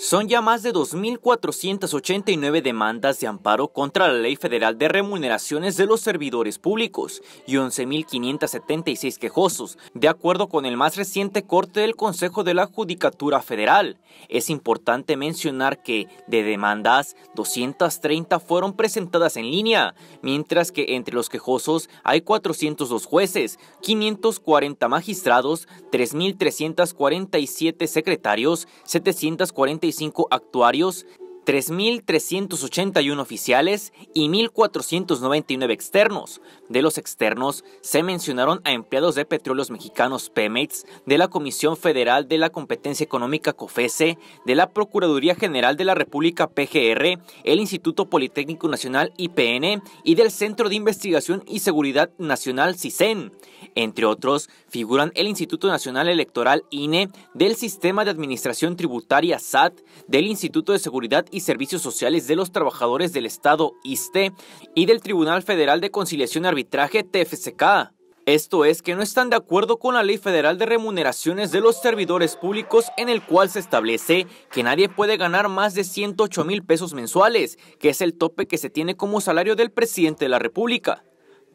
Son ya más de 2.489 demandas de amparo contra la Ley Federal de Remuneraciones de los Servidores Públicos y 11.576 quejosos, de acuerdo con el más reciente corte del Consejo de la Judicatura Federal. Es importante mencionar que, de demandas, 230 fueron presentadas en línea, mientras que entre los quejosos hay 402 jueces, 540 magistrados, 3.347 secretarios, 740 45 actuarios 3.381 oficiales y 1.499 externos. De los externos, se mencionaron a empleados de Petróleos Mexicanos Pemex, de la Comisión Federal de la Competencia Económica COFESE, de la Procuraduría General de la República PGR, el Instituto Politécnico Nacional IPN y del Centro de Investigación y Seguridad Nacional CISEN. Entre otros, figuran el Instituto Nacional Electoral INE, del Sistema de Administración Tributaria SAT, del Instituto de Seguridad y y Servicios Sociales de los Trabajadores del Estado, ISTE, y del Tribunal Federal de Conciliación y Arbitraje, TFCK. Esto es que no están de acuerdo con la Ley Federal de Remuneraciones de los Servidores Públicos en el cual se establece que nadie puede ganar más de 108 mil pesos mensuales, que es el tope que se tiene como salario del presidente de la República.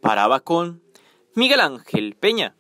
Paraba con Miguel Ángel Peña.